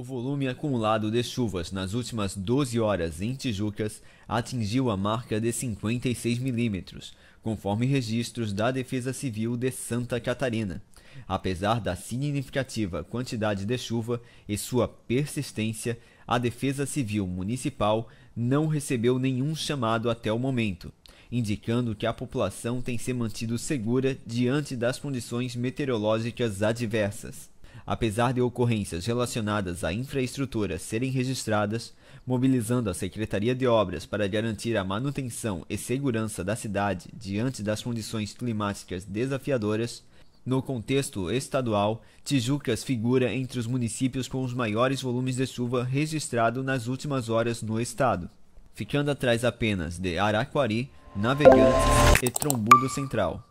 O volume acumulado de chuvas nas últimas 12 horas em Tijucas atingiu a marca de 56 milímetros, conforme registros da Defesa Civil de Santa Catarina. Apesar da significativa quantidade de chuva e sua persistência, a Defesa Civil Municipal não recebeu nenhum chamado até o momento, indicando que a população tem se mantido segura diante das condições meteorológicas adversas apesar de ocorrências relacionadas à infraestrutura serem registradas, mobilizando a Secretaria de Obras para garantir a manutenção e segurança da cidade diante das condições climáticas desafiadoras, no contexto estadual, Tijucas figura entre os municípios com os maiores volumes de chuva registrado nas últimas horas no estado, ficando atrás apenas de Araquari, Navegantes e Trombudo Central.